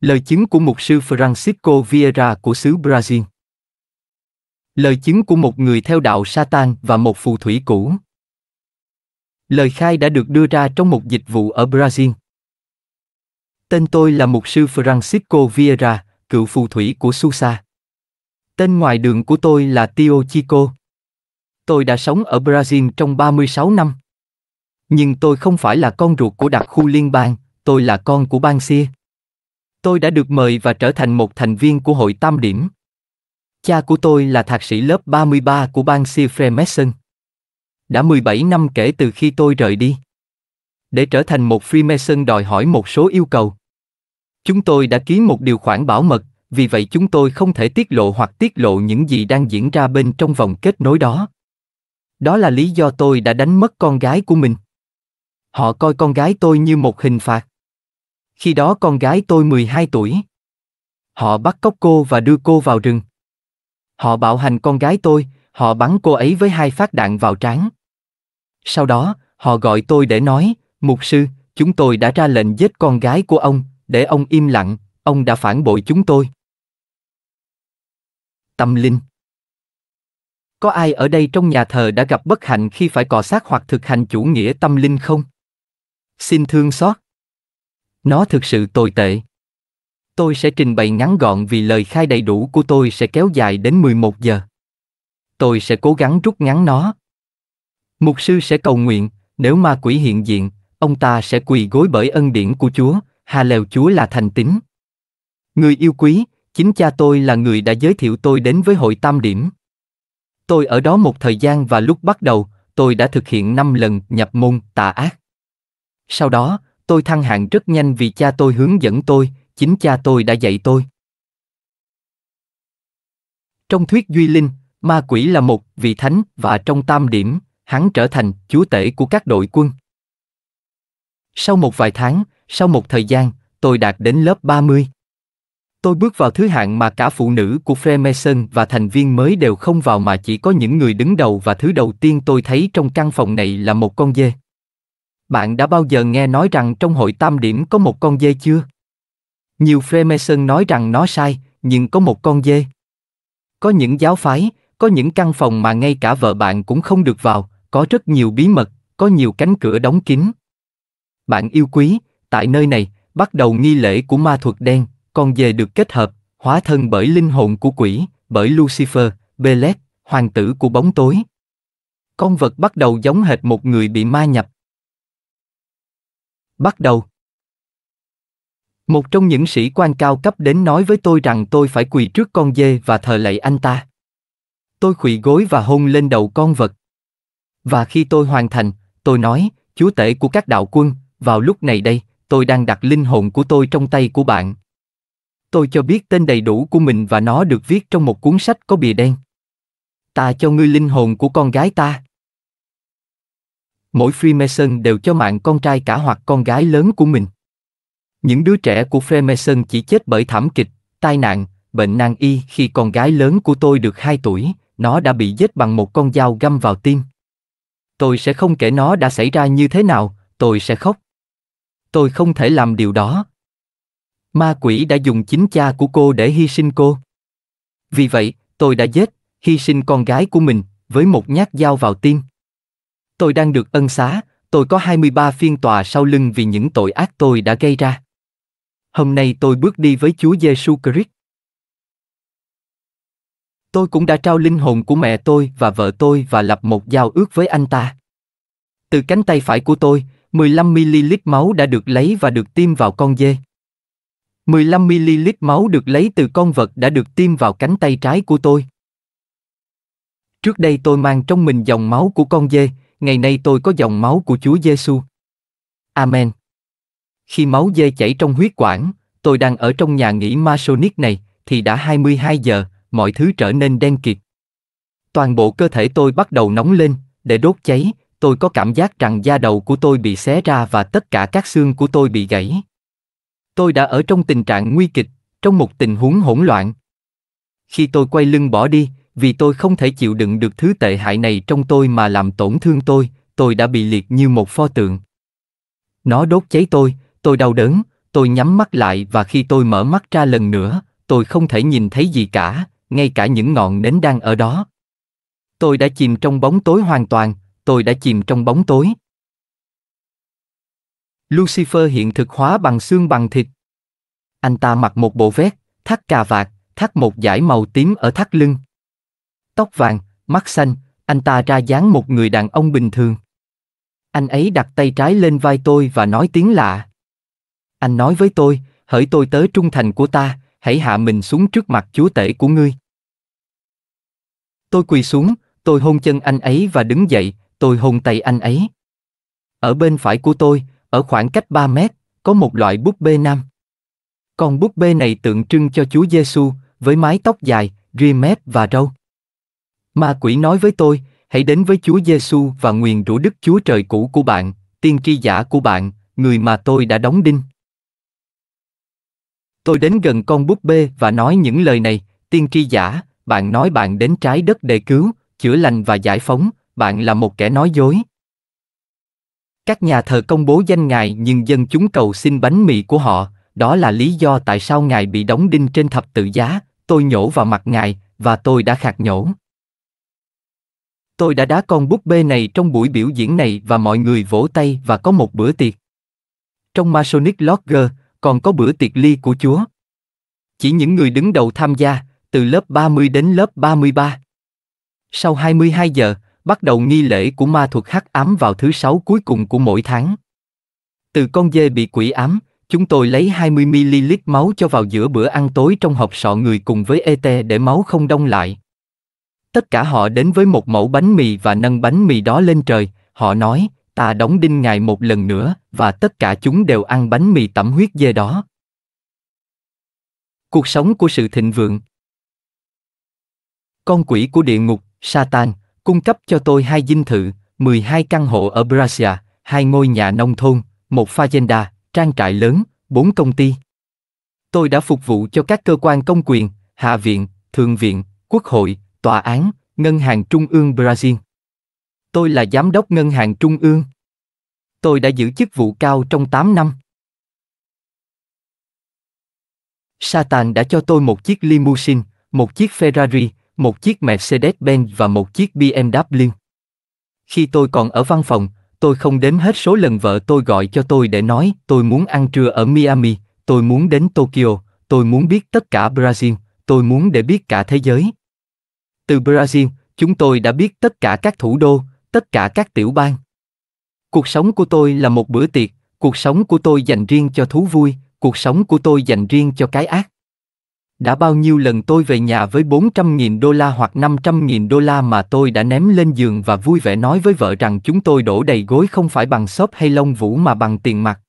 Lời chứng của mục sư Francisco Vieira của xứ Brazil. Lời chứng của một người theo đạo Satan và một phù thủy cũ. Lời khai đã được đưa ra trong một dịch vụ ở Brazil. Tên tôi là mục sư Francisco Vieira, cựu phù thủy của Susa. Tên ngoài đường của tôi là Tio Chico. Tôi đã sống ở Brazil trong 36 năm. Nhưng tôi không phải là con ruột của đặc khu liên bang, tôi là con của bang Sia. Tôi đã được mời và trở thành một thành viên của hội Tam Điểm. Cha của tôi là thạc sĩ lớp 33 của bang Sir Mason. Đã 17 năm kể từ khi tôi rời đi. Để trở thành một Freemason đòi hỏi một số yêu cầu. Chúng tôi đã ký một điều khoản bảo mật, vì vậy chúng tôi không thể tiết lộ hoặc tiết lộ những gì đang diễn ra bên trong vòng kết nối đó. Đó là lý do tôi đã đánh mất con gái của mình. Họ coi con gái tôi như một hình phạt. Khi đó con gái tôi 12 tuổi. Họ bắt cóc cô và đưa cô vào rừng. Họ bạo hành con gái tôi, họ bắn cô ấy với hai phát đạn vào trán. Sau đó, họ gọi tôi để nói, mục sư, chúng tôi đã ra lệnh giết con gái của ông, để ông im lặng, ông đã phản bội chúng tôi. Tâm linh Có ai ở đây trong nhà thờ đã gặp bất hạnh khi phải cọ sát hoặc thực hành chủ nghĩa tâm linh không? Xin thương xót. Nó thực sự tồi tệ. Tôi sẽ trình bày ngắn gọn vì lời khai đầy đủ của tôi sẽ kéo dài đến 11 giờ. Tôi sẽ cố gắng rút ngắn nó. Mục sư sẽ cầu nguyện, nếu ma quỷ hiện diện, ông ta sẽ quỳ gối bởi ân điển của Chúa, hà lèo Chúa là thành tín. Người yêu quý, chính cha tôi là người đã giới thiệu tôi đến với hội tam điểm. Tôi ở đó một thời gian và lúc bắt đầu, tôi đã thực hiện 5 lần nhập môn tà ác. Sau đó, tôi thăng hạng rất nhanh vì cha tôi hướng dẫn tôi, chính cha tôi đã dạy tôi. Trong thuyết Duy Linh, ma quỷ là một vị thánh và trong tam điểm, hắn trở thành chúa tể của các đội quân. Sau một vài tháng, sau một thời gian, tôi đạt đến lớp 30. Tôi bước vào thứ hạng mà cả phụ nữ của Freemason và thành viên mới đều không vào mà chỉ có những người đứng đầu và thứ đầu tiên tôi thấy trong căn phòng này là một con dê bạn đã bao giờ nghe nói rằng trong hội tam điểm có một con dê chưa? Nhiều Freemason nói rằng nó sai, nhưng có một con dê. Có những giáo phái, có những căn phòng mà ngay cả vợ bạn cũng không được vào, có rất nhiều bí mật, có nhiều cánh cửa đóng kín. Bạn yêu quý, tại nơi này, bắt đầu nghi lễ của ma thuật đen, con dê được kết hợp, hóa thân bởi linh hồn của quỷ, bởi Lucifer, Belek, hoàng tử của bóng tối. Con vật bắt đầu giống hệt một người bị ma nhập bắt đầu. Một trong những sĩ quan cao cấp đến nói với tôi rằng tôi phải quỳ trước con dê và thờ lạy anh ta. Tôi quỳ gối và hôn lên đầu con vật. Và khi tôi hoàn thành, tôi nói, chúa tể của các đạo quân, vào lúc này đây, tôi đang đặt linh hồn của tôi trong tay của bạn. Tôi cho biết tên đầy đủ của mình và nó được viết trong một cuốn sách có bìa đen. Ta cho ngươi linh hồn của con gái ta mỗi Freemason đều cho mạng con trai cả hoặc con gái lớn của mình. Những đứa trẻ của Freemason chỉ chết bởi thảm kịch, tai nạn, bệnh nan y khi con gái lớn của tôi được 2 tuổi, nó đã bị giết bằng một con dao găm vào tim. Tôi sẽ không kể nó đã xảy ra như thế nào, tôi sẽ khóc. Tôi không thể làm điều đó. Ma quỷ đã dùng chính cha của cô để hy sinh cô. Vì vậy, tôi đã giết, hy sinh con gái của mình, với một nhát dao vào tim. Tôi đang được ân xá, tôi có 23 phiên tòa sau lưng vì những tội ác tôi đã gây ra. Hôm nay tôi bước đi với Chúa Giêsu Christ. Tôi cũng đã trao linh hồn của mẹ tôi và vợ tôi và lập một giao ước với anh ta. Từ cánh tay phải của tôi, 15ml máu đã được lấy và được tiêm vào con dê. 15ml máu được lấy từ con vật đã được tiêm vào cánh tay trái của tôi. Trước đây tôi mang trong mình dòng máu của con dê, ngày nay tôi có dòng máu của Chúa Giêsu. Amen. Khi máu dê chảy trong huyết quản, tôi đang ở trong nhà nghỉ Masonic này, thì đã 22 giờ, mọi thứ trở nên đen kịt. Toàn bộ cơ thể tôi bắt đầu nóng lên, để đốt cháy, tôi có cảm giác rằng da đầu của tôi bị xé ra và tất cả các xương của tôi bị gãy. Tôi đã ở trong tình trạng nguy kịch, trong một tình huống hỗn loạn. Khi tôi quay lưng bỏ đi, vì tôi không thể chịu đựng được thứ tệ hại này trong tôi mà làm tổn thương tôi, tôi đã bị liệt như một pho tượng. Nó đốt cháy tôi, tôi đau đớn, tôi nhắm mắt lại và khi tôi mở mắt ra lần nữa, tôi không thể nhìn thấy gì cả, ngay cả những ngọn nến đang ở đó. Tôi đã chìm trong bóng tối hoàn toàn, tôi đã chìm trong bóng tối. Lucifer hiện thực hóa bằng xương bằng thịt. Anh ta mặc một bộ vest, thắt cà vạt, thắt một dải màu tím ở thắt lưng tóc vàng, mắt xanh, anh ta ra dáng một người đàn ông bình thường. Anh ấy đặt tay trái lên vai tôi và nói tiếng lạ. Anh nói với tôi, hỡi tôi tớ trung thành của ta, hãy hạ mình xuống trước mặt chúa tể của ngươi. Tôi quỳ xuống, tôi hôn chân anh ấy và đứng dậy, tôi hôn tay anh ấy. Ở bên phải của tôi, ở khoảng cách 3 mét, có một loại búp bê nam. Con búp bê này tượng trưng cho Chúa Giêsu với mái tóc dài, ria mép và râu. Ma quỷ nói với tôi, hãy đến với Chúa Giêsu và nguyền rủa Đức Chúa Trời cũ của bạn, tiên tri giả của bạn, người mà tôi đã đóng đinh. Tôi đến gần con búp bê và nói những lời này, tiên tri giả, bạn nói bạn đến trái đất để cứu, chữa lành và giải phóng, bạn là một kẻ nói dối. Các nhà thờ công bố danh ngài nhưng dân chúng cầu xin bánh mì của họ, đó là lý do tại sao ngài bị đóng đinh trên thập tự giá, tôi nhổ vào mặt ngài, và tôi đã khạc nhổ. Tôi đã đá con búp bê này trong buổi biểu diễn này và mọi người vỗ tay và có một bữa tiệc. Trong Masonic Lodge còn có bữa tiệc ly của Chúa. Chỉ những người đứng đầu tham gia, từ lớp 30 đến lớp 33. Sau 22 giờ, bắt đầu nghi lễ của ma thuật hắc ám vào thứ sáu cuối cùng của mỗi tháng. Từ con dê bị quỷ ám, chúng tôi lấy 20ml máu cho vào giữa bữa ăn tối trong hộp sọ người cùng với ET để máu không đông lại. Tất cả họ đến với một mẫu bánh mì và nâng bánh mì đó lên trời, họ nói, ta đóng đinh ngài một lần nữa, và tất cả chúng đều ăn bánh mì tẩm huyết dê đó. Cuộc sống của sự thịnh vượng Con quỷ của địa ngục, Satan, cung cấp cho tôi hai dinh thự, 12 căn hộ ở Brazil, hai ngôi nhà nông thôn, một fazenda, trang trại lớn, bốn công ty. Tôi đã phục vụ cho các cơ quan công quyền, hạ viện, thượng viện, quốc hội, tòa án, Ngân hàng Trung ương Brazil. Tôi là giám đốc Ngân hàng Trung ương. Tôi đã giữ chức vụ cao trong 8 năm. Satan đã cho tôi một chiếc limousine, một chiếc Ferrari, một chiếc Mercedes-Benz và một chiếc BMW. Khi tôi còn ở văn phòng, tôi không đếm hết số lần vợ tôi gọi cho tôi để nói tôi muốn ăn trưa ở Miami, tôi muốn đến Tokyo, tôi muốn biết tất cả Brazil, tôi muốn để biết cả thế giới. Từ Brazil, chúng tôi đã biết tất cả các thủ đô, tất cả các tiểu bang. Cuộc sống của tôi là một bữa tiệc, cuộc sống của tôi dành riêng cho thú vui, cuộc sống của tôi dành riêng cho cái ác. Đã bao nhiêu lần tôi về nhà với 400.000 đô la hoặc 500.000 đô la mà tôi đã ném lên giường và vui vẻ nói với vợ rằng chúng tôi đổ đầy gối không phải bằng xốp hay lông vũ mà bằng tiền mặt.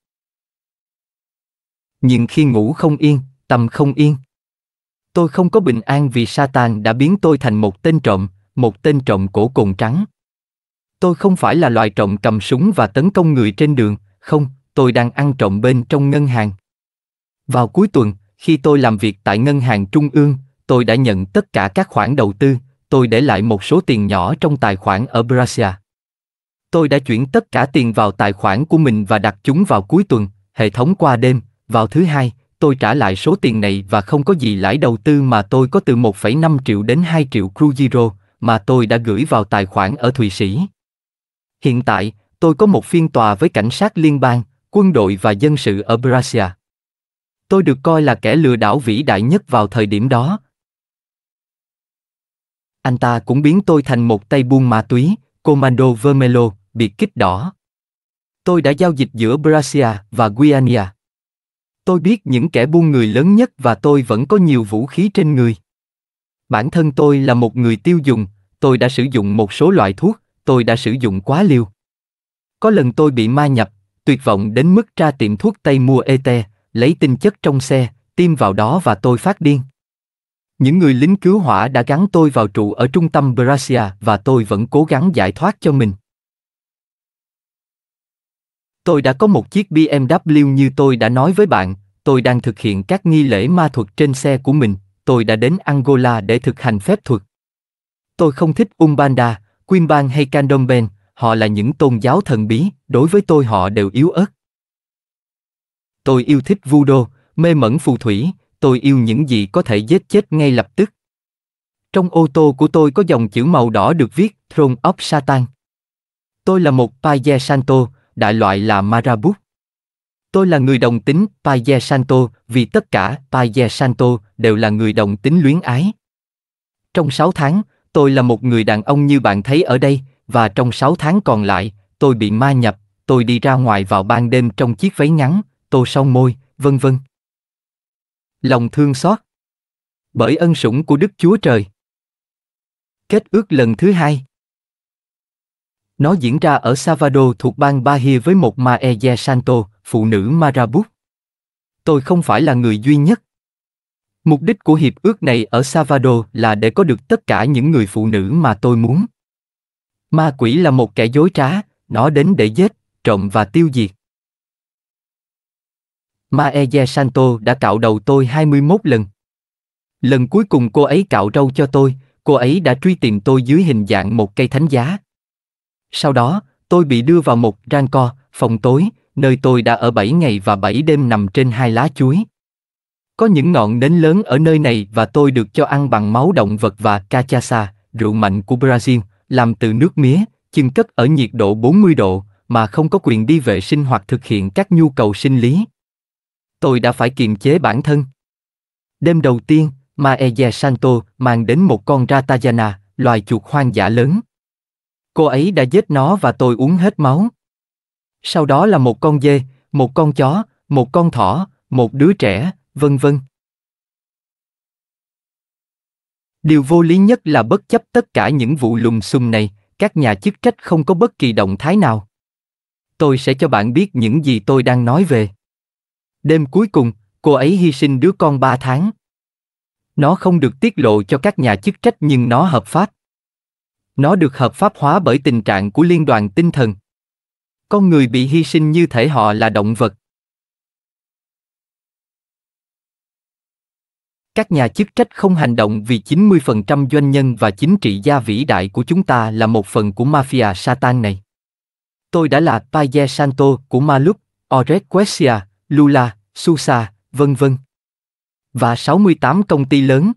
Nhưng khi ngủ không yên, tâm không yên tôi không có bình an vì Satan đã biến tôi thành một tên trộm, một tên trộm cổ cồn trắng. Tôi không phải là loài trộm cầm súng và tấn công người trên đường, không, tôi đang ăn trộm bên trong ngân hàng. Vào cuối tuần, khi tôi làm việc tại ngân hàng trung ương, tôi đã nhận tất cả các khoản đầu tư, tôi để lại một số tiền nhỏ trong tài khoản ở Brazil. Tôi đã chuyển tất cả tiền vào tài khoản của mình và đặt chúng vào cuối tuần, hệ thống qua đêm, vào thứ hai, tôi trả lại số tiền này và không có gì lãi đầu tư mà tôi có từ 1,5 triệu đến 2 triệu Cruzeiro mà tôi đã gửi vào tài khoản ở Thụy Sĩ. Hiện tại, tôi có một phiên tòa với cảnh sát liên bang, quân đội và dân sự ở brasia Tôi được coi là kẻ lừa đảo vĩ đại nhất vào thời điểm đó. Anh ta cũng biến tôi thành một tay buôn ma túy, Comando vermelho biệt kích đỏ. Tôi đã giao dịch giữa brasia và Guiana. Tôi biết những kẻ buôn người lớn nhất và tôi vẫn có nhiều vũ khí trên người. Bản thân tôi là một người tiêu dùng, tôi đã sử dụng một số loại thuốc, tôi đã sử dụng quá liều. Có lần tôi bị ma nhập, tuyệt vọng đến mức ra tiệm thuốc Tây mua ET, lấy tinh chất trong xe, tiêm vào đó và tôi phát điên. Những người lính cứu hỏa đã gắn tôi vào trụ ở trung tâm Brasia và tôi vẫn cố gắng giải thoát cho mình. Tôi đã có một chiếc BMW như tôi đã nói với bạn, tôi đang thực hiện các nghi lễ ma thuật trên xe của mình, tôi đã đến Angola để thực hành phép thuật. Tôi không thích Umbanda, Quimbang hay Candomblé. họ là những tôn giáo thần bí, đối với tôi họ đều yếu ớt. Tôi yêu thích Voodoo, mê mẩn phù thủy, tôi yêu những gì có thể giết chết ngay lập tức. Trong ô tô của tôi có dòng chữ màu đỏ được viết Throne of Satan. Tôi là một Paye Santo, đại loại là Marabut. Tôi là người đồng tính Paye Santo, vì tất cả Paye Santo đều là người đồng tính luyến ái. Trong 6 tháng, tôi là một người đàn ông như bạn thấy ở đây, và trong 6 tháng còn lại, tôi bị ma nhập, tôi đi ra ngoài vào ban đêm trong chiếc váy ngắn, tô son môi, vân vân. Lòng thương xót. Bởi ân sủng của Đức Chúa Trời. Kết ước lần thứ hai. Nó diễn ra ở Savado thuộc bang Bahia với một Maese Santo, phụ nữ Marabout. Tôi không phải là người duy nhất. Mục đích của hiệp ước này ở Savado là để có được tất cả những người phụ nữ mà tôi muốn. Ma quỷ là một kẻ dối trá, nó đến để giết, trộm và tiêu diệt. Maese Santo đã cạo đầu tôi 21 lần. Lần cuối cùng cô ấy cạo râu cho tôi, cô ấy đã truy tìm tôi dưới hình dạng một cây thánh giá. Sau đó, tôi bị đưa vào một ranco, phòng tối, nơi tôi đã ở 7 ngày và 7 đêm nằm trên hai lá chuối. Có những ngọn nến lớn ở nơi này và tôi được cho ăn bằng máu động vật và cachaça, rượu mạnh của Brazil, làm từ nước mía, chưng cất ở nhiệt độ 40 độ, mà không có quyền đi vệ sinh hoặc thực hiện các nhu cầu sinh lý. Tôi đã phải kiềm chế bản thân. Đêm đầu tiên, Maella Santo mang đến một con Ratayana, loài chuột hoang dã lớn cô ấy đã giết nó và tôi uống hết máu. Sau đó là một con dê, một con chó, một con thỏ, một đứa trẻ, vân vân. Điều vô lý nhất là bất chấp tất cả những vụ lùm xùm này, các nhà chức trách không có bất kỳ động thái nào. Tôi sẽ cho bạn biết những gì tôi đang nói về. Đêm cuối cùng, cô ấy hy sinh đứa con 3 tháng. Nó không được tiết lộ cho các nhà chức trách nhưng nó hợp pháp. Nó được hợp pháp hóa bởi tình trạng của liên đoàn tinh thần. Con người bị hy sinh như thể họ là động vật. Các nhà chức trách không hành động vì 90% doanh nhân và chính trị gia vĩ đại của chúng ta là một phần của mafia Satan này. Tôi đã là Paye Santo của Malup, Oret Quesia, Lula, Susa, vân vân. Và 68 công ty lớn.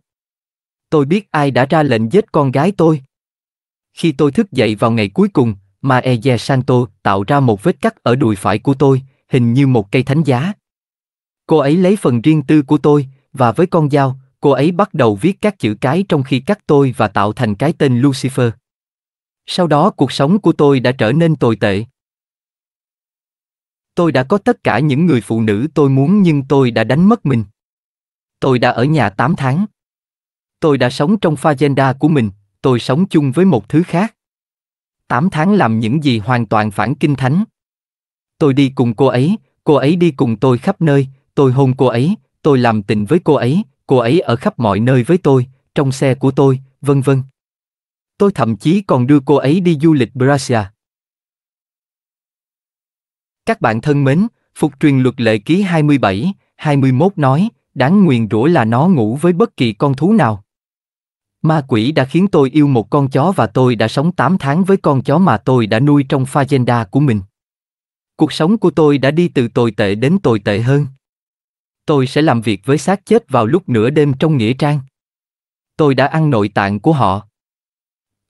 Tôi biết ai đã ra lệnh giết con gái tôi. Khi tôi thức dậy vào ngày cuối cùng, Maeye Santo tạo ra một vết cắt ở đùi phải của tôi, hình như một cây thánh giá. Cô ấy lấy phần riêng tư của tôi, và với con dao, cô ấy bắt đầu viết các chữ cái trong khi cắt tôi và tạo thành cái tên Lucifer. Sau đó cuộc sống của tôi đã trở nên tồi tệ. Tôi đã có tất cả những người phụ nữ tôi muốn nhưng tôi đã đánh mất mình. Tôi đã ở nhà 8 tháng. Tôi đã sống trong fazenda của mình, tôi sống chung với một thứ khác. Tám tháng làm những gì hoàn toàn phản kinh thánh. Tôi đi cùng cô ấy, cô ấy đi cùng tôi khắp nơi, tôi hôn cô ấy, tôi làm tình với cô ấy, cô ấy ở khắp mọi nơi với tôi, trong xe của tôi, vân vân. Tôi thậm chí còn đưa cô ấy đi du lịch Brazil. Các bạn thân mến, Phục truyền luật lệ ký 27, 21 nói, đáng nguyền rủa là nó ngủ với bất kỳ con thú nào. Ma quỷ đã khiến tôi yêu một con chó và tôi đã sống 8 tháng với con chó mà tôi đã nuôi trong fazenda của mình. Cuộc sống của tôi đã đi từ tồi tệ đến tồi tệ hơn. Tôi sẽ làm việc với xác chết vào lúc nửa đêm trong nghĩa trang. Tôi đã ăn nội tạng của họ.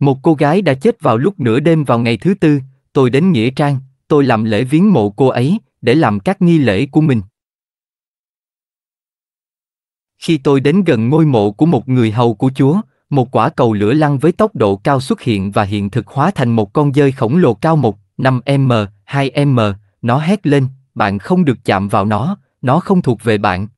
Một cô gái đã chết vào lúc nửa đêm vào ngày thứ tư, tôi đến nghĩa trang, tôi làm lễ viếng mộ cô ấy để làm các nghi lễ của mình. Khi tôi đến gần ngôi mộ của một người hầu của Chúa, một quả cầu lửa lăn với tốc độ cao xuất hiện và hiện thực hóa thành một con dơi khổng lồ cao 1, 5m, 2m, nó hét lên, bạn không được chạm vào nó, nó không thuộc về bạn.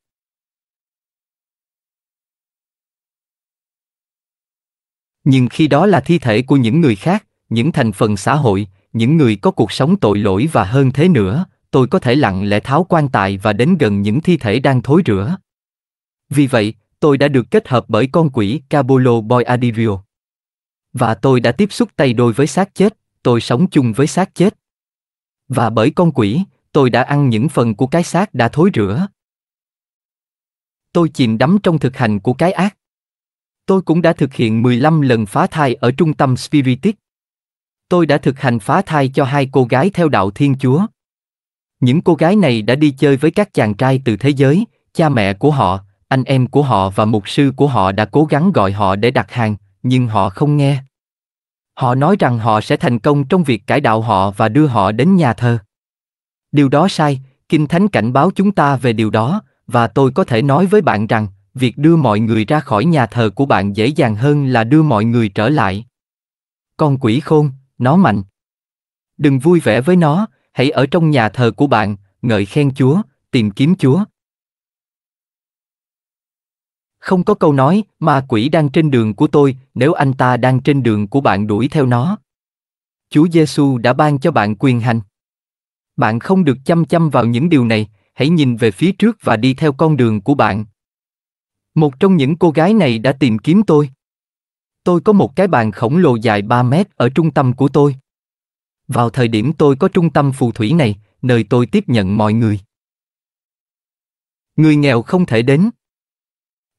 Nhưng khi đó là thi thể của những người khác, những thành phần xã hội, những người có cuộc sống tội lỗi và hơn thế nữa, tôi có thể lặng lẽ tháo quan tài và đến gần những thi thể đang thối rữa. Vì vậy, tôi đã được kết hợp bởi con quỷ Cabolo Boy Adirio. Và tôi đã tiếp xúc tay đôi với xác chết, tôi sống chung với xác chết. Và bởi con quỷ, tôi đã ăn những phần của cái xác đã thối rữa. Tôi chìm đắm trong thực hành của cái ác. Tôi cũng đã thực hiện 15 lần phá thai ở trung tâm Spiritic. Tôi đã thực hành phá thai cho hai cô gái theo đạo Thiên Chúa. Những cô gái này đã đi chơi với các chàng trai từ thế giới, cha mẹ của họ, anh em của họ và mục sư của họ đã cố gắng gọi họ để đặt hàng, nhưng họ không nghe. Họ nói rằng họ sẽ thành công trong việc cải đạo họ và đưa họ đến nhà thờ. Điều đó sai, Kinh Thánh cảnh báo chúng ta về điều đó, và tôi có thể nói với bạn rằng, việc đưa mọi người ra khỏi nhà thờ của bạn dễ dàng hơn là đưa mọi người trở lại. Con quỷ khôn, nó mạnh. Đừng vui vẻ với nó, hãy ở trong nhà thờ của bạn, ngợi khen Chúa, tìm kiếm Chúa, không có câu nói, ma quỷ đang trên đường của tôi, nếu anh ta đang trên đường của bạn đuổi theo nó. Chúa Giêsu đã ban cho bạn quyền hành. Bạn không được chăm chăm vào những điều này, hãy nhìn về phía trước và đi theo con đường của bạn. Một trong những cô gái này đã tìm kiếm tôi. Tôi có một cái bàn khổng lồ dài 3 mét ở trung tâm của tôi. Vào thời điểm tôi có trung tâm phù thủy này, nơi tôi tiếp nhận mọi người. Người nghèo không thể đến.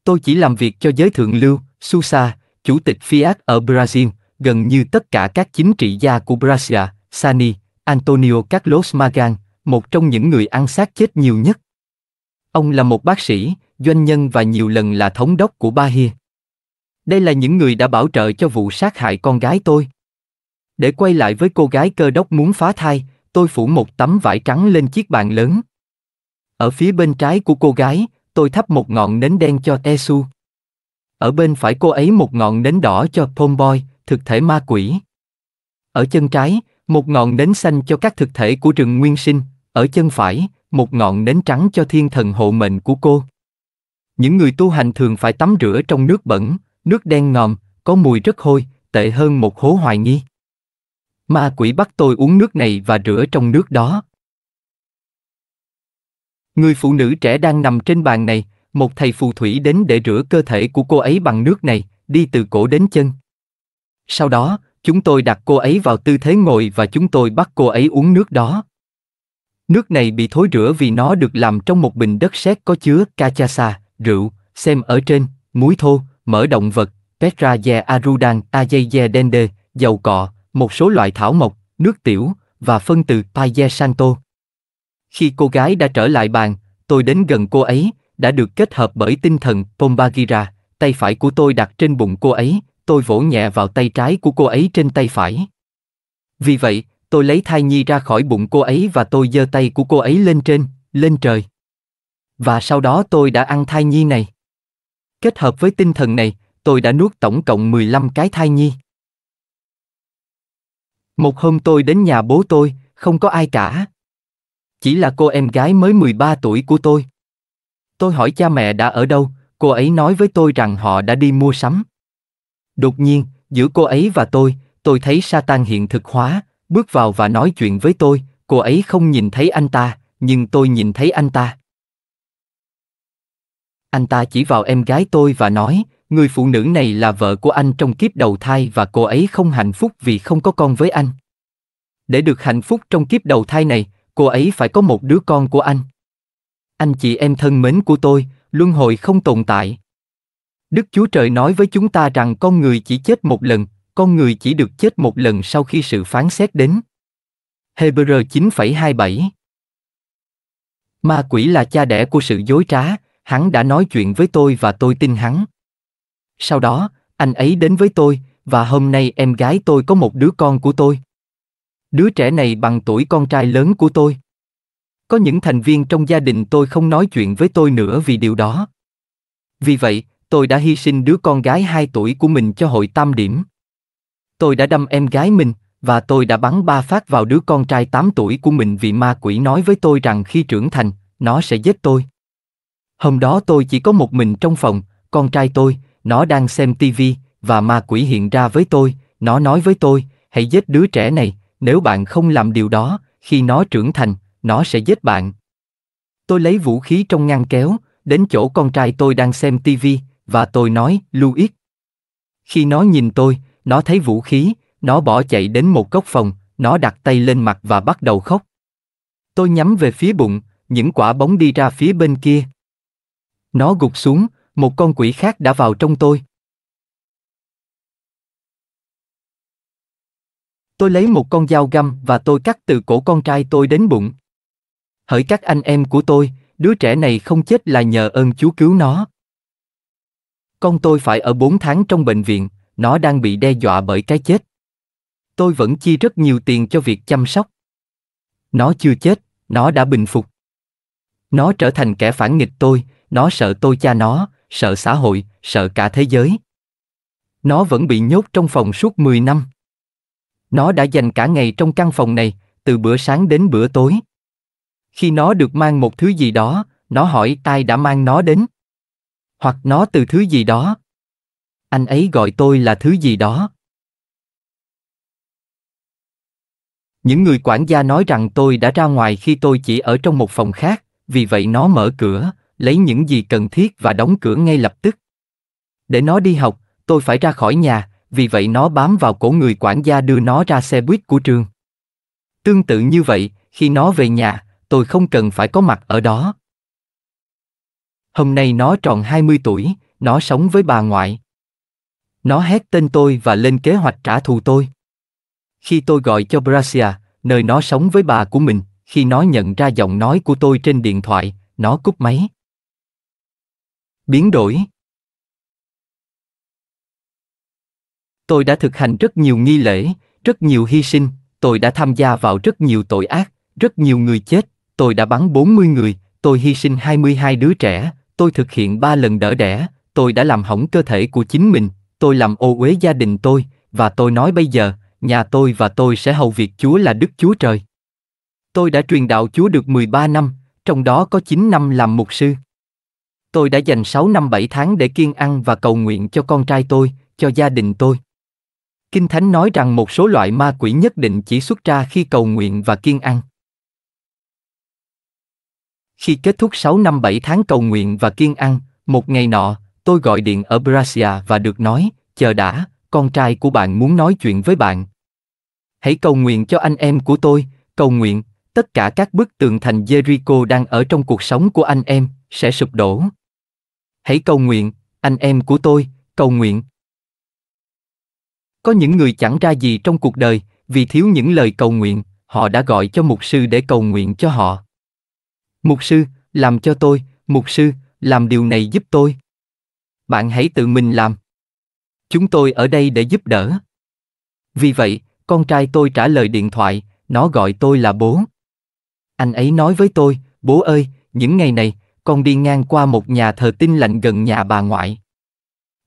Tôi chỉ làm việc cho giới thượng lưu, Susa, chủ tịch Fiat ở Brazil, gần như tất cả các chính trị gia của Brazil, Sani, Antonio Carlos Magan, một trong những người ăn xác chết nhiều nhất. Ông là một bác sĩ, doanh nhân và nhiều lần là thống đốc của Bahia. Đây là những người đã bảo trợ cho vụ sát hại con gái tôi. Để quay lại với cô gái cơ đốc muốn phá thai, tôi phủ một tấm vải trắng lên chiếc bàn lớn. Ở phía bên trái của cô gái, tôi thắp một ngọn nến đen cho Esu. Ở bên phải cô ấy một ngọn nến đỏ cho Pomboy, thực thể ma quỷ. Ở chân trái, một ngọn nến xanh cho các thực thể của rừng nguyên sinh, ở chân phải, một ngọn nến trắng cho thiên thần hộ mệnh của cô. Những người tu hành thường phải tắm rửa trong nước bẩn, nước đen ngòm, có mùi rất hôi, tệ hơn một hố hoài nghi. Ma quỷ bắt tôi uống nước này và rửa trong nước đó. Người phụ nữ trẻ đang nằm trên bàn này, một thầy phù thủy đến để rửa cơ thể của cô ấy bằng nước này, đi từ cổ đến chân. Sau đó, chúng tôi đặt cô ấy vào tư thế ngồi và chúng tôi bắt cô ấy uống nước đó. Nước này bị thối rửa vì nó được làm trong một bình đất sét có chứa cachasa, rượu, xem ở trên, muối thô, mỡ động vật, petraje arudan, ajeye dende, dầu cọ, một số loại thảo mộc, nước tiểu, và phân từ paye santo. Khi cô gái đã trở lại bàn, tôi đến gần cô ấy, đã được kết hợp bởi tinh thần Pombagira, tay phải của tôi đặt trên bụng cô ấy, tôi vỗ nhẹ vào tay trái của cô ấy trên tay phải. Vì vậy, tôi lấy thai nhi ra khỏi bụng cô ấy và tôi giơ tay của cô ấy lên trên, lên trời. Và sau đó tôi đã ăn thai nhi này. Kết hợp với tinh thần này, tôi đã nuốt tổng cộng 15 cái thai nhi. Một hôm tôi đến nhà bố tôi, không có ai cả, chỉ là cô em gái mới 13 tuổi của tôi. Tôi hỏi cha mẹ đã ở đâu, cô ấy nói với tôi rằng họ đã đi mua sắm. Đột nhiên, giữa cô ấy và tôi, tôi thấy Satan hiện thực hóa, bước vào và nói chuyện với tôi, cô ấy không nhìn thấy anh ta, nhưng tôi nhìn thấy anh ta. Anh ta chỉ vào em gái tôi và nói, người phụ nữ này là vợ của anh trong kiếp đầu thai và cô ấy không hạnh phúc vì không có con với anh. Để được hạnh phúc trong kiếp đầu thai này, cô ấy phải có một đứa con của anh. Anh chị em thân mến của tôi, luân hồi không tồn tại. Đức Chúa Trời nói với chúng ta rằng con người chỉ chết một lần, con người chỉ được chết một lần sau khi sự phán xét đến. Hebrew 9,27 Ma quỷ là cha đẻ của sự dối trá, hắn đã nói chuyện với tôi và tôi tin hắn. Sau đó, anh ấy đến với tôi, và hôm nay em gái tôi có một đứa con của tôi. Đứa trẻ này bằng tuổi con trai lớn của tôi. Có những thành viên trong gia đình tôi không nói chuyện với tôi nữa vì điều đó. Vì vậy, tôi đã hy sinh đứa con gái 2 tuổi của mình cho hội tam điểm. Tôi đã đâm em gái mình, và tôi đã bắn ba phát vào đứa con trai 8 tuổi của mình vì ma quỷ nói với tôi rằng khi trưởng thành, nó sẽ giết tôi. Hôm đó tôi chỉ có một mình trong phòng, con trai tôi, nó đang xem tivi, và ma quỷ hiện ra với tôi, nó nói với tôi, hãy giết đứa trẻ này, nếu bạn không làm điều đó, khi nó trưởng thành, nó sẽ giết bạn. Tôi lấy vũ khí trong ngăn kéo, đến chỗ con trai tôi đang xem tivi, và tôi nói, Louis. Khi nó nhìn tôi, nó thấy vũ khí, nó bỏ chạy đến một góc phòng, nó đặt tay lên mặt và bắt đầu khóc. Tôi nhắm về phía bụng, những quả bóng đi ra phía bên kia. Nó gục xuống, một con quỷ khác đã vào trong tôi. Tôi lấy một con dao găm và tôi cắt từ cổ con trai tôi đến bụng. Hỡi các anh em của tôi, đứa trẻ này không chết là nhờ ơn Chúa cứu nó. Con tôi phải ở bốn tháng trong bệnh viện, nó đang bị đe dọa bởi cái chết. Tôi vẫn chi rất nhiều tiền cho việc chăm sóc. Nó chưa chết, nó đã bình phục. Nó trở thành kẻ phản nghịch tôi, nó sợ tôi cha nó, sợ xã hội, sợ cả thế giới. Nó vẫn bị nhốt trong phòng suốt 10 năm. Nó đã dành cả ngày trong căn phòng này, từ bữa sáng đến bữa tối. Khi nó được mang một thứ gì đó, nó hỏi ai đã mang nó đến. Hoặc nó từ thứ gì đó. Anh ấy gọi tôi là thứ gì đó. Những người quản gia nói rằng tôi đã ra ngoài khi tôi chỉ ở trong một phòng khác, vì vậy nó mở cửa, lấy những gì cần thiết và đóng cửa ngay lập tức. Để nó đi học, tôi phải ra khỏi nhà, vì vậy nó bám vào cổ người quản gia đưa nó ra xe buýt của trường. Tương tự như vậy, khi nó về nhà, tôi không cần phải có mặt ở đó. Hôm nay nó tròn 20 tuổi, nó sống với bà ngoại. Nó hét tên tôi và lên kế hoạch trả thù tôi. Khi tôi gọi cho Brasia nơi nó sống với bà của mình, khi nó nhận ra giọng nói của tôi trên điện thoại, nó cúp máy. Biến đổi tôi đã thực hành rất nhiều nghi lễ, rất nhiều hy sinh, tôi đã tham gia vào rất nhiều tội ác, rất nhiều người chết, tôi đã bắn 40 người, tôi hy sinh 22 đứa trẻ, tôi thực hiện ba lần đỡ đẻ, tôi đã làm hỏng cơ thể của chính mình, tôi làm ô uế gia đình tôi, và tôi nói bây giờ, nhà tôi và tôi sẽ hầu việc Chúa là Đức Chúa Trời. Tôi đã truyền đạo Chúa được 13 năm, trong đó có 9 năm làm mục sư. Tôi đã dành 6 năm 7 tháng để kiên ăn và cầu nguyện cho con trai tôi, cho gia đình tôi. Kinh Thánh nói rằng một số loại ma quỷ nhất định chỉ xuất ra khi cầu nguyện và kiên ăn. Khi kết thúc 6 năm 7 tháng cầu nguyện và kiên ăn, một ngày nọ, tôi gọi điện ở Brasia và được nói, chờ đã, con trai của bạn muốn nói chuyện với bạn. Hãy cầu nguyện cho anh em của tôi, cầu nguyện, tất cả các bức tường thành Jericho đang ở trong cuộc sống của anh em, sẽ sụp đổ. Hãy cầu nguyện, anh em của tôi, cầu nguyện. Có những người chẳng ra gì trong cuộc đời, vì thiếu những lời cầu nguyện, họ đã gọi cho mục sư để cầu nguyện cho họ. Mục sư, làm cho tôi, mục sư, làm điều này giúp tôi. Bạn hãy tự mình làm. Chúng tôi ở đây để giúp đỡ. Vì vậy, con trai tôi trả lời điện thoại, nó gọi tôi là bố. Anh ấy nói với tôi, bố ơi, những ngày này, con đi ngang qua một nhà thờ tin lành gần nhà bà ngoại.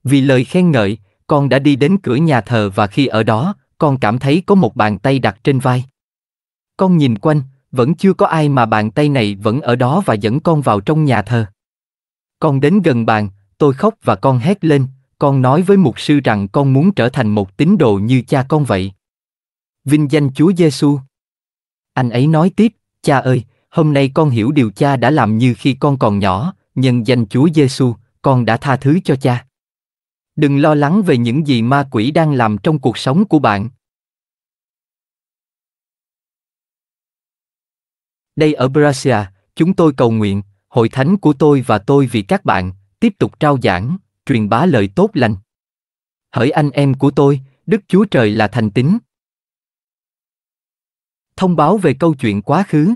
Vì lời khen ngợi, con đã đi đến cửa nhà thờ và khi ở đó, con cảm thấy có một bàn tay đặt trên vai. Con nhìn quanh, vẫn chưa có ai mà bàn tay này vẫn ở đó và dẫn con vào trong nhà thờ. Con đến gần bàn, tôi khóc và con hét lên, con nói với mục sư rằng con muốn trở thành một tín đồ như cha con vậy. Vinh danh Chúa Giêsu. Anh ấy nói tiếp, cha ơi, hôm nay con hiểu điều cha đã làm như khi con còn nhỏ, nhân danh Chúa Giêsu, con đã tha thứ cho cha đừng lo lắng về những gì ma quỷ đang làm trong cuộc sống của bạn đây ở brazil chúng tôi cầu nguyện hội thánh của tôi và tôi vì các bạn tiếp tục trao giảng truyền bá lời tốt lành hỡi anh em của tôi đức chúa trời là thành tín thông báo về câu chuyện quá khứ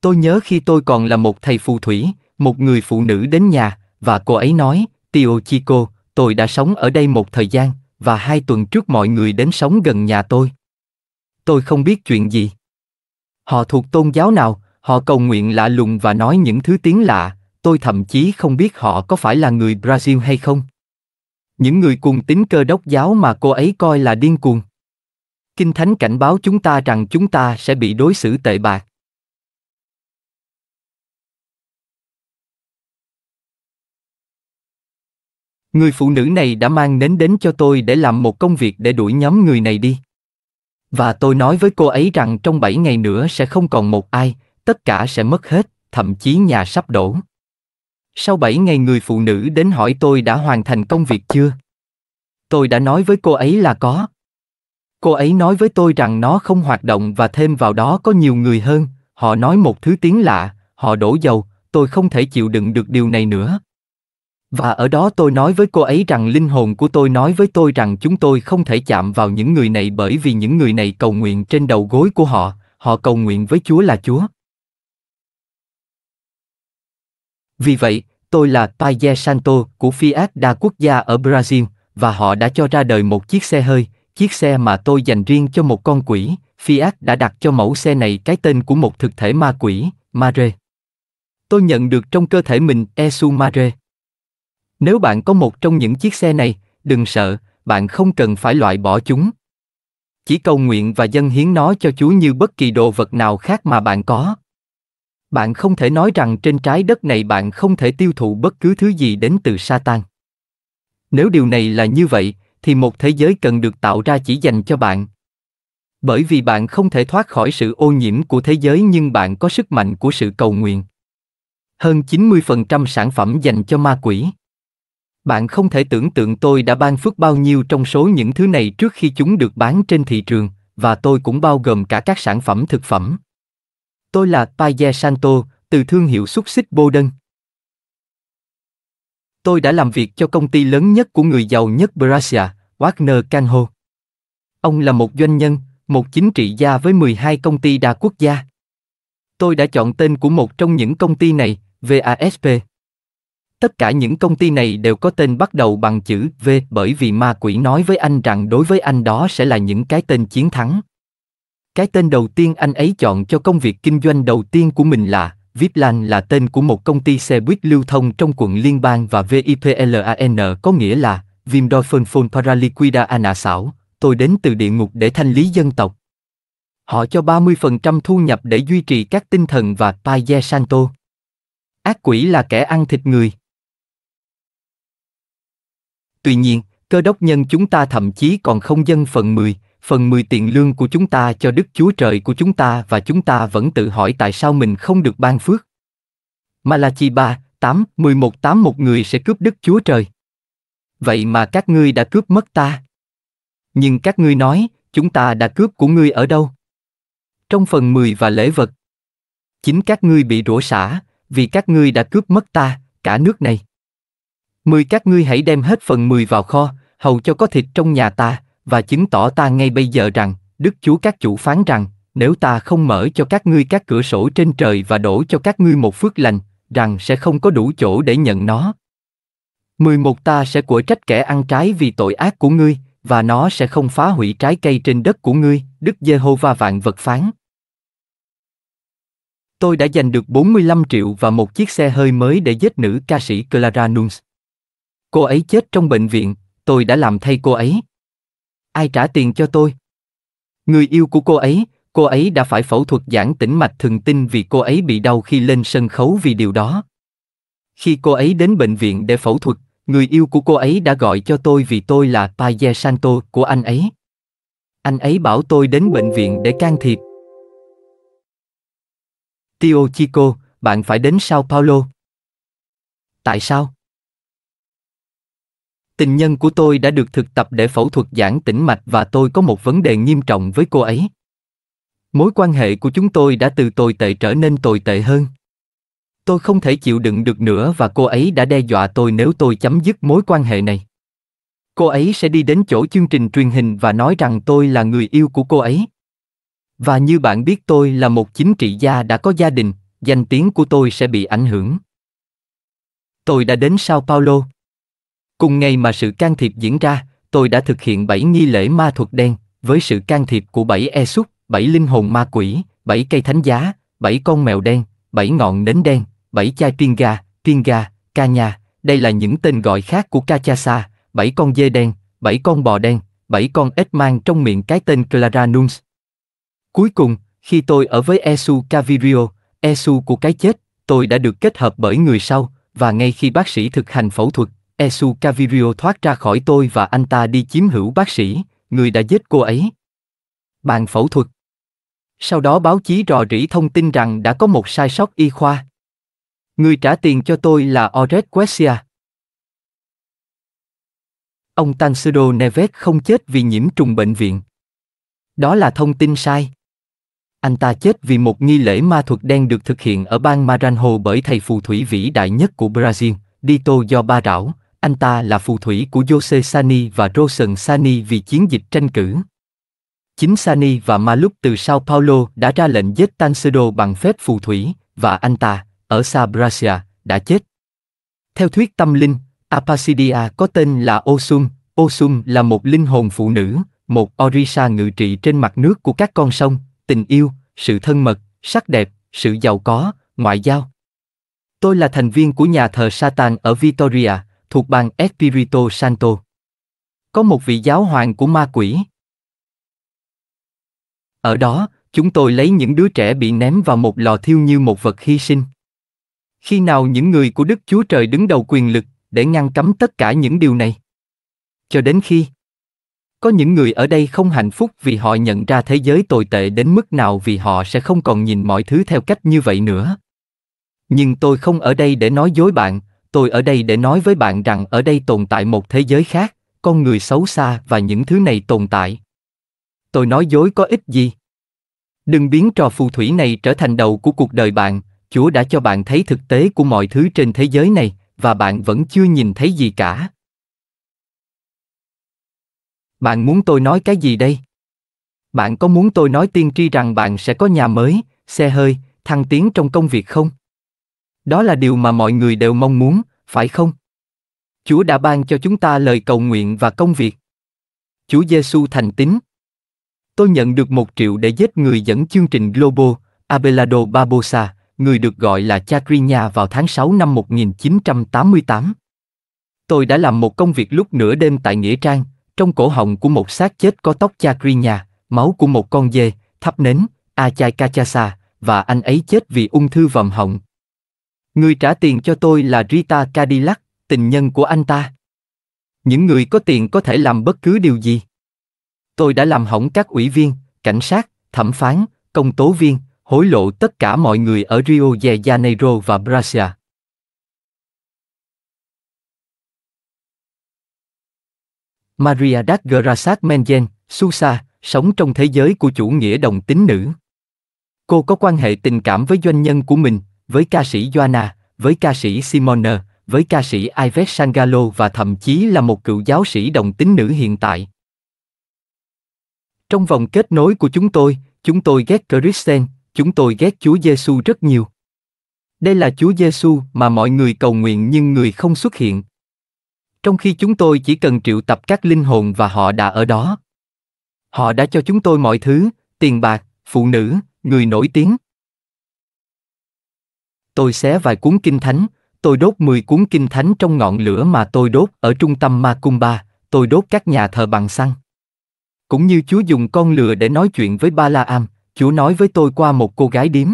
Tôi nhớ khi tôi còn là một thầy phù thủy, một người phụ nữ đến nhà, và cô ấy nói, Tio Chico, tôi đã sống ở đây một thời gian, và hai tuần trước mọi người đến sống gần nhà tôi. Tôi không biết chuyện gì. Họ thuộc tôn giáo nào, họ cầu nguyện lạ lùng và nói những thứ tiếng lạ, tôi thậm chí không biết họ có phải là người Brazil hay không. Những người cùng tính cơ đốc giáo mà cô ấy coi là điên cuồng. Kinh Thánh cảnh báo chúng ta rằng chúng ta sẽ bị đối xử tệ bạc. Người phụ nữ này đã mang đến đến cho tôi để làm một công việc để đuổi nhóm người này đi. Và tôi nói với cô ấy rằng trong 7 ngày nữa sẽ không còn một ai, tất cả sẽ mất hết, thậm chí nhà sắp đổ. Sau 7 ngày người phụ nữ đến hỏi tôi đã hoàn thành công việc chưa. Tôi đã nói với cô ấy là có. Cô ấy nói với tôi rằng nó không hoạt động và thêm vào đó có nhiều người hơn, họ nói một thứ tiếng lạ, họ đổ dầu, tôi không thể chịu đựng được điều này nữa. Và ở đó tôi nói với cô ấy rằng linh hồn của tôi nói với tôi rằng chúng tôi không thể chạm vào những người này bởi vì những người này cầu nguyện trên đầu gối của họ, họ cầu nguyện với Chúa là Chúa. Vì vậy, tôi là Paye Santo của Fiat đa quốc gia ở Brazil, và họ đã cho ra đời một chiếc xe hơi, chiếc xe mà tôi dành riêng cho một con quỷ. Fiat đã đặt cho mẫu xe này cái tên của một thực thể ma quỷ, Mare. Tôi nhận được trong cơ thể mình Esu Mare. Nếu bạn có một trong những chiếc xe này, đừng sợ, bạn không cần phải loại bỏ chúng. Chỉ cầu nguyện và dâng hiến nó cho Chúa như bất kỳ đồ vật nào khác mà bạn có. Bạn không thể nói rằng trên trái đất này bạn không thể tiêu thụ bất cứ thứ gì đến từ Satan. Nếu điều này là như vậy, thì một thế giới cần được tạo ra chỉ dành cho bạn. Bởi vì bạn không thể thoát khỏi sự ô nhiễm của thế giới nhưng bạn có sức mạnh của sự cầu nguyện. Hơn 90% sản phẩm dành cho ma quỷ bạn không thể tưởng tượng tôi đã ban phước bao nhiêu trong số những thứ này trước khi chúng được bán trên thị trường, và tôi cũng bao gồm cả các sản phẩm thực phẩm. Tôi là Paye Santo, từ thương hiệu xúc xích Boden. Tôi đã làm việc cho công ty lớn nhất của người giàu nhất Brazil, Wagner Canho. Ông là một doanh nhân, một chính trị gia với 12 công ty đa quốc gia. Tôi đã chọn tên của một trong những công ty này, VASP. Tất cả những công ty này đều có tên bắt đầu bằng chữ V bởi vì ma quỷ nói với anh rằng đối với anh đó sẽ là những cái tên chiến thắng. Cái tên đầu tiên anh ấy chọn cho công việc kinh doanh đầu tiên của mình là Viplan là tên của một công ty xe buýt lưu thông trong quận liên bang và VIPLAN có nghĩa là Vimdorfenfon Paraliquida Anaxảo, tôi đến từ địa ngục để thanh lý dân tộc. Họ cho 30% thu nhập để duy trì các tinh thần và Paye Santo. Ác quỷ là kẻ ăn thịt người. Tuy nhiên, cơ đốc nhân chúng ta thậm chí còn không dâng phần 10, phần 10 tiền lương của chúng ta cho Đức Chúa Trời của chúng ta và chúng ta vẫn tự hỏi tại sao mình không được ban phước. Malachi 3, 8, 11 8 một người sẽ cướp Đức Chúa Trời. Vậy mà các ngươi đã cướp mất ta. Nhưng các ngươi nói, chúng ta đã cướp của ngươi ở đâu? Trong phần 10 và lễ vật. Chính các ngươi bị rủa xả, vì các ngươi đã cướp mất ta, cả nước này. Mười các ngươi hãy đem hết phần mười vào kho, hầu cho có thịt trong nhà ta, và chứng tỏ ta ngay bây giờ rằng, Đức Chúa các chủ phán rằng, nếu ta không mở cho các ngươi các cửa sổ trên trời và đổ cho các ngươi một phước lành, rằng sẽ không có đủ chỗ để nhận nó. 11 ta sẽ của trách kẻ ăn trái vì tội ác của ngươi, và nó sẽ không phá hủy trái cây trên đất của ngươi, Đức Giê-hô-va vạn vật phán. Tôi đã giành được 45 triệu và một chiếc xe hơi mới để giết nữ ca sĩ Clara Nunes. Cô ấy chết trong bệnh viện, tôi đã làm thay cô ấy. Ai trả tiền cho tôi? Người yêu của cô ấy, cô ấy đã phải phẫu thuật giãn tĩnh mạch thần kinh vì cô ấy bị đau khi lên sân khấu vì điều đó. Khi cô ấy đến bệnh viện để phẫu thuật, người yêu của cô ấy đã gọi cho tôi vì tôi là Paye Santo của anh ấy. Anh ấy bảo tôi đến bệnh viện để can thiệp. Tio Chico, bạn phải đến Sao Paulo. Tại sao? Tình nhân của tôi đã được thực tập để phẫu thuật giãn tĩnh mạch và tôi có một vấn đề nghiêm trọng với cô ấy. Mối quan hệ của chúng tôi đã từ tồi tệ trở nên tồi tệ hơn. Tôi không thể chịu đựng được nữa và cô ấy đã đe dọa tôi nếu tôi chấm dứt mối quan hệ này. Cô ấy sẽ đi đến chỗ chương trình truyền hình và nói rằng tôi là người yêu của cô ấy. Và như bạn biết tôi là một chính trị gia đã có gia đình, danh tiếng của tôi sẽ bị ảnh hưởng. Tôi đã đến Sao Paulo. Cùng ngày mà sự can thiệp diễn ra, tôi đã thực hiện 7 nghi lễ ma thuật đen, với sự can thiệp của 7 e súc, 7 linh hồn ma quỷ, 7 cây thánh giá, 7 con mèo đen, 7 ngọn nến đen, 7 chai ga, pinga, ga, ca nha, đây là những tên gọi khác của Kachasa, 7 con dê đen, 7 con bò đen, 7 con ếch mang trong miệng cái tên Clara Nunes. Cuối cùng, khi tôi ở với Esu Cavirio, Esu của cái chết, tôi đã được kết hợp bởi người sau, và ngay khi bác sĩ thực hành phẫu thuật, Esu Cavirio thoát ra khỏi tôi và anh ta đi chiếm hữu bác sĩ, người đã giết cô ấy. Bàn phẫu thuật. Sau đó báo chí rò rỉ thông tin rằng đã có một sai sót y khoa. Người trả tiền cho tôi là Oret Quesia. Ông Tancedo Neves không chết vì nhiễm trùng bệnh viện. Đó là thông tin sai. Anh ta chết vì một nghi lễ ma thuật đen được thực hiện ở bang Maranhão bởi thầy phù thủy vĩ đại nhất của Brazil, Dito do Ba Rảo, anh ta là phù thủy của Jose Sani và Rosen Sani vì chiến dịch tranh cử. Chính Sani và Maluk từ Sao Paulo đã ra lệnh giết Tancedo bằng phép phù thủy, và anh ta, ở Sabrasia, đã chết. Theo thuyết tâm linh, Apasidia có tên là Osum, Osum là một linh hồn phụ nữ, một Orisa ngự trị trên mặt nước của các con sông, tình yêu, sự thân mật, sắc đẹp, sự giàu có, ngoại giao. Tôi là thành viên của nhà thờ Satan ở Victoria thuộc bang Espirito Santo. Có một vị giáo hoàng của ma quỷ. Ở đó, chúng tôi lấy những đứa trẻ bị ném vào một lò thiêu như một vật hy sinh. Khi nào những người của Đức Chúa Trời đứng đầu quyền lực để ngăn cấm tất cả những điều này? Cho đến khi có những người ở đây không hạnh phúc vì họ nhận ra thế giới tồi tệ đến mức nào vì họ sẽ không còn nhìn mọi thứ theo cách như vậy nữa nhưng tôi không ở đây để nói dối bạn tôi ở đây để nói với bạn rằng ở đây tồn tại một thế giới khác, con người xấu xa và những thứ này tồn tại. Tôi nói dối có ích gì? Đừng biến trò phù thủy này trở thành đầu của cuộc đời bạn, Chúa đã cho bạn thấy thực tế của mọi thứ trên thế giới này và bạn vẫn chưa nhìn thấy gì cả. Bạn muốn tôi nói cái gì đây? Bạn có muốn tôi nói tiên tri rằng bạn sẽ có nhà mới, xe hơi, thăng tiến trong công việc không? Đó là điều mà mọi người đều mong muốn, phải không? Chúa đã ban cho chúng ta lời cầu nguyện và công việc. Chúa Giêsu thành tín. Tôi nhận được một triệu để giết người dẫn chương trình Globo, Abelardo Barbosa, người được gọi là Chacrinya vào tháng 6 năm 1988. Tôi đã làm một công việc lúc nửa đêm tại Nghĩa Trang, trong cổ họng của một xác chết có tóc Chacrinya, máu của một con dê, thắp nến, Achai Kachasa, và anh ấy chết vì ung thư vòm họng, Người trả tiền cho tôi là Rita Cadillac, tình nhân của anh ta. Những người có tiền có thể làm bất cứ điều gì. Tôi đã làm hỏng các ủy viên, cảnh sát, thẩm phán, công tố viên, hối lộ tất cả mọi người ở Rio de Janeiro và Brasia. Maria das Graças Mengen, Susa, sống trong thế giới của chủ nghĩa đồng tính nữ. Cô có quan hệ tình cảm với doanh nhân của mình, với ca sĩ Joanna, với ca sĩ Simone, với ca sĩ Ives Sangalo và thậm chí là một cựu giáo sĩ đồng tính nữ hiện tại. Trong vòng kết nối của chúng tôi, chúng tôi ghét Christian, chúng tôi ghét Chúa Giêsu rất nhiều. Đây là Chúa Giêsu mà mọi người cầu nguyện nhưng người không xuất hiện. Trong khi chúng tôi chỉ cần triệu tập các linh hồn và họ đã ở đó. Họ đã cho chúng tôi mọi thứ, tiền bạc, phụ nữ, người nổi tiếng, tôi xé vài cuốn kinh thánh, tôi đốt 10 cuốn kinh thánh trong ngọn lửa mà tôi đốt ở trung tâm Macumba, tôi đốt các nhà thờ bằng xăng. Cũng như Chúa dùng con lừa để nói chuyện với Ba La Am, Chúa nói với tôi qua một cô gái điếm.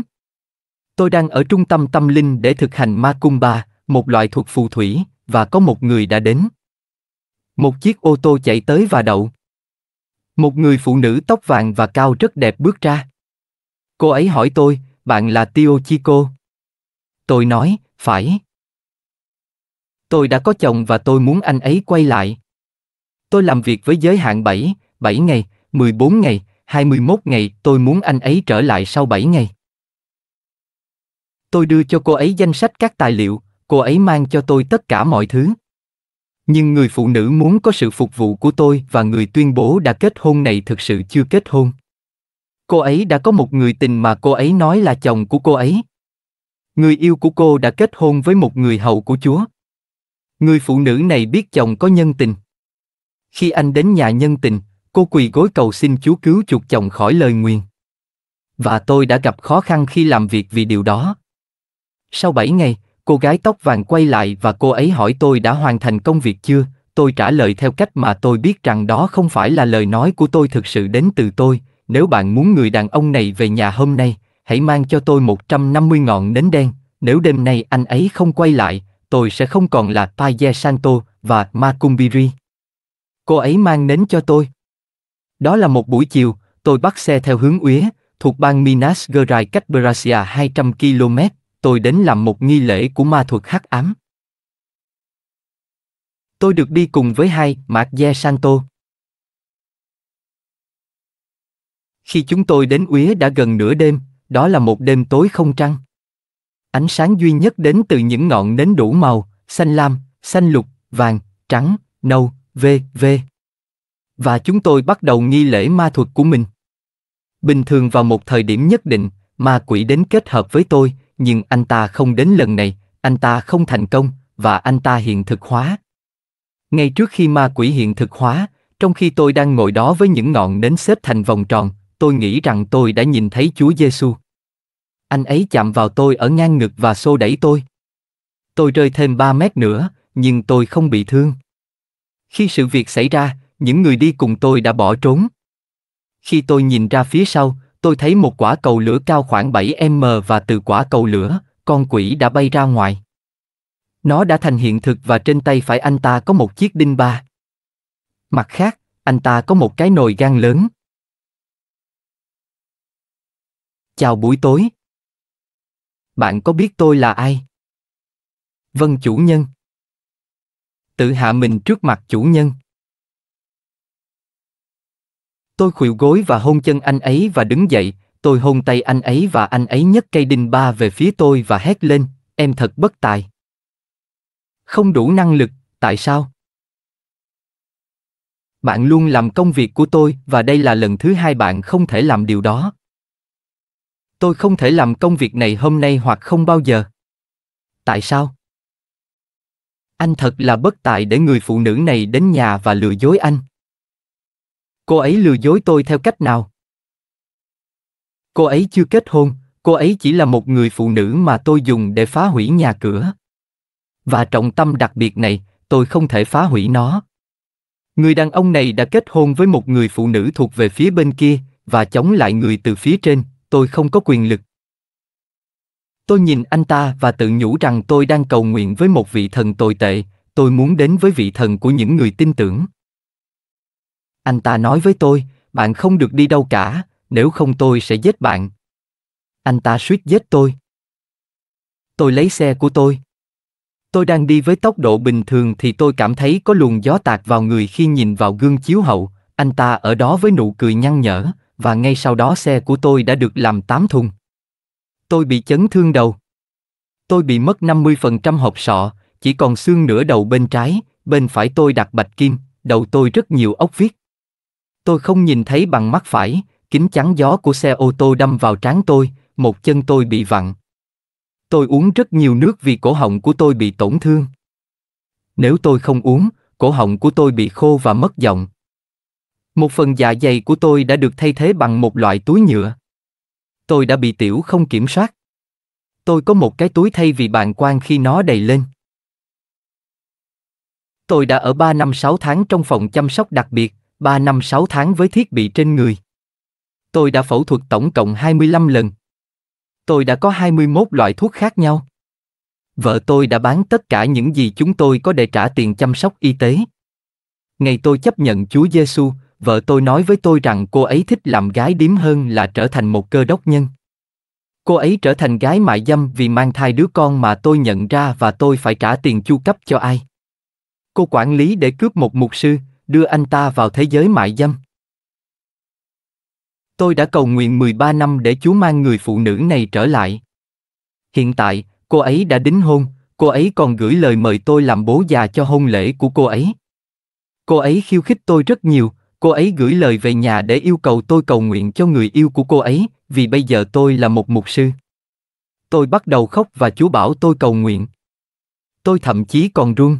Tôi đang ở trung tâm tâm linh để thực hành Macumba, một loại thuật phù thủy, và có một người đã đến. Một chiếc ô tô chạy tới và đậu. Một người phụ nữ tóc vàng và cao rất đẹp bước ra. Cô ấy hỏi tôi, bạn là Tio Chico tôi nói, phải. Tôi đã có chồng và tôi muốn anh ấy quay lại. Tôi làm việc với giới hạn 7, 7 ngày, 14 ngày, 21 ngày, tôi muốn anh ấy trở lại sau 7 ngày. Tôi đưa cho cô ấy danh sách các tài liệu, cô ấy mang cho tôi tất cả mọi thứ. Nhưng người phụ nữ muốn có sự phục vụ của tôi và người tuyên bố đã kết hôn này thực sự chưa kết hôn. Cô ấy đã có một người tình mà cô ấy nói là chồng của cô ấy. Người yêu của cô đã kết hôn với một người hầu của chúa. Người phụ nữ này biết chồng có nhân tình. Khi anh đến nhà nhân tình, cô quỳ gối cầu xin chúa cứu chuộc chồng khỏi lời nguyền. Và tôi đã gặp khó khăn khi làm việc vì điều đó. Sau 7 ngày, cô gái tóc vàng quay lại và cô ấy hỏi tôi đã hoàn thành công việc chưa, tôi trả lời theo cách mà tôi biết rằng đó không phải là lời nói của tôi thực sự đến từ tôi nếu bạn muốn người đàn ông này về nhà hôm nay hãy mang cho tôi 150 ngọn nến đen, nếu đêm nay anh ấy không quay lại, tôi sẽ không còn là Paye Santo và Macumbiri. Cô ấy mang nến cho tôi. Đó là một buổi chiều, tôi bắt xe theo hướng Uế, thuộc bang Minas Gerais cách Brasilia 200 km, tôi đến làm một nghi lễ của ma thuật hắc ám. Tôi được đi cùng với hai Mạc Gia Santo. Khi chúng tôi đến Uế đã gần nửa đêm, đó là một đêm tối không trăng. Ánh sáng duy nhất đến từ những ngọn nến đủ màu, xanh lam, xanh lục, vàng, trắng, nâu, v, v. Và chúng tôi bắt đầu nghi lễ ma thuật của mình. Bình thường vào một thời điểm nhất định, ma quỷ đến kết hợp với tôi, nhưng anh ta không đến lần này, anh ta không thành công, và anh ta hiện thực hóa. Ngay trước khi ma quỷ hiện thực hóa, trong khi tôi đang ngồi đó với những ngọn nến xếp thành vòng tròn, tôi nghĩ rằng tôi đã nhìn thấy Chúa Giêsu. Anh ấy chạm vào tôi ở ngang ngực và xô đẩy tôi. Tôi rơi thêm 3 mét nữa, nhưng tôi không bị thương. Khi sự việc xảy ra, những người đi cùng tôi đã bỏ trốn. Khi tôi nhìn ra phía sau, tôi thấy một quả cầu lửa cao khoảng 7m và từ quả cầu lửa, con quỷ đã bay ra ngoài. Nó đã thành hiện thực và trên tay phải anh ta có một chiếc đinh ba. Mặt khác, anh ta có một cái nồi gan lớn. Chào buổi tối. Bạn có biết tôi là ai? Vâng chủ nhân. Tự hạ mình trước mặt chủ nhân. Tôi khuỵu gối và hôn chân anh ấy và đứng dậy, tôi hôn tay anh ấy và anh ấy nhấc cây đinh ba về phía tôi và hét lên, em thật bất tài. Không đủ năng lực, tại sao? Bạn luôn làm công việc của tôi và đây là lần thứ hai bạn không thể làm điều đó tôi không thể làm công việc này hôm nay hoặc không bao giờ. Tại sao? Anh thật là bất tài để người phụ nữ này đến nhà và lừa dối anh. Cô ấy lừa dối tôi theo cách nào? Cô ấy chưa kết hôn, cô ấy chỉ là một người phụ nữ mà tôi dùng để phá hủy nhà cửa. Và trọng tâm đặc biệt này, tôi không thể phá hủy nó. Người đàn ông này đã kết hôn với một người phụ nữ thuộc về phía bên kia và chống lại người từ phía trên, tôi không có quyền lực. Tôi nhìn anh ta và tự nhủ rằng tôi đang cầu nguyện với một vị thần tồi tệ, tôi muốn đến với vị thần của những người tin tưởng. Anh ta nói với tôi, bạn không được đi đâu cả, nếu không tôi sẽ giết bạn. Anh ta suýt giết tôi. Tôi lấy xe của tôi. Tôi đang đi với tốc độ bình thường thì tôi cảm thấy có luồng gió tạt vào người khi nhìn vào gương chiếu hậu, anh ta ở đó với nụ cười nhăn nhở, và ngay sau đó xe của tôi đã được làm 8 thùng. Tôi bị chấn thương đầu. Tôi bị mất 50% hộp sọ, chỉ còn xương nửa đầu bên trái, bên phải tôi đặt bạch kim, đầu tôi rất nhiều ốc viết. Tôi không nhìn thấy bằng mắt phải, kính chắn gió của xe ô tô đâm vào trán tôi, một chân tôi bị vặn. Tôi uống rất nhiều nước vì cổ họng của tôi bị tổn thương. Nếu tôi không uống, cổ họng của tôi bị khô và mất giọng, một phần dạ dày của tôi đã được thay thế bằng một loại túi nhựa. Tôi đã bị tiểu không kiểm soát. Tôi có một cái túi thay vì bàn quan khi nó đầy lên. Tôi đã ở 3 năm 6 tháng trong phòng chăm sóc đặc biệt, 3 năm 6 tháng với thiết bị trên người. Tôi đã phẫu thuật tổng cộng 25 lần. Tôi đã có 21 loại thuốc khác nhau. Vợ tôi đã bán tất cả những gì chúng tôi có để trả tiền chăm sóc y tế. Ngày tôi chấp nhận Chúa Giêsu, vợ tôi nói với tôi rằng cô ấy thích làm gái điếm hơn là trở thành một cơ đốc nhân. Cô ấy trở thành gái mại dâm vì mang thai đứa con mà tôi nhận ra và tôi phải trả tiền chu cấp cho ai. Cô quản lý để cướp một mục sư, đưa anh ta vào thế giới mại dâm. Tôi đã cầu nguyện 13 năm để Chúa mang người phụ nữ này trở lại. Hiện tại, cô ấy đã đính hôn, cô ấy còn gửi lời mời tôi làm bố già cho hôn lễ của cô ấy. Cô ấy khiêu khích tôi rất nhiều, Cô ấy gửi lời về nhà để yêu cầu tôi cầu nguyện cho người yêu của cô ấy, vì bây giờ tôi là một mục sư. Tôi bắt đầu khóc và Chúa bảo tôi cầu nguyện. Tôi thậm chí còn run.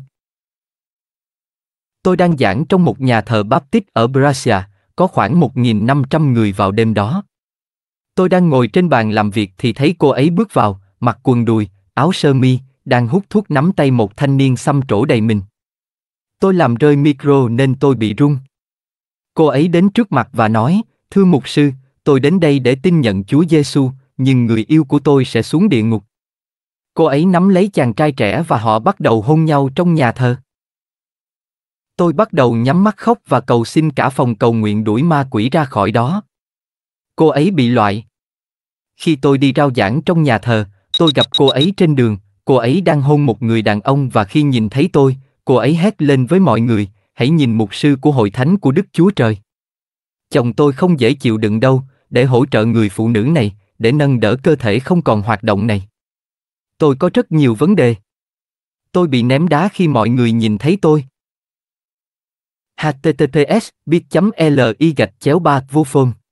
Tôi đang giảng trong một nhà thờ Baptist ở Brazil, có khoảng 1.500 người vào đêm đó. Tôi đang ngồi trên bàn làm việc thì thấy cô ấy bước vào, mặc quần đùi, áo sơ mi, đang hút thuốc nắm tay một thanh niên xăm trổ đầy mình. Tôi làm rơi micro nên tôi bị rung. Cô ấy đến trước mặt và nói, thưa mục sư, tôi đến đây để tin nhận Chúa Giêsu, nhưng người yêu của tôi sẽ xuống địa ngục. Cô ấy nắm lấy chàng trai trẻ và họ bắt đầu hôn nhau trong nhà thờ. Tôi bắt đầu nhắm mắt khóc và cầu xin cả phòng cầu nguyện đuổi ma quỷ ra khỏi đó. Cô ấy bị loại. Khi tôi đi rao giảng trong nhà thờ, tôi gặp cô ấy trên đường, cô ấy đang hôn một người đàn ông và khi nhìn thấy tôi, cô ấy hét lên với mọi người, hãy nhìn mục sư của hội thánh của Đức Chúa Trời. Chồng tôi không dễ chịu đựng đâu, để hỗ trợ người phụ nữ này, để nâng đỡ cơ thể không còn hoạt động này. Tôi có rất nhiều vấn đề. Tôi bị ném đá khi mọi người nhìn thấy tôi. https bit.li gạch chéo ba vô phone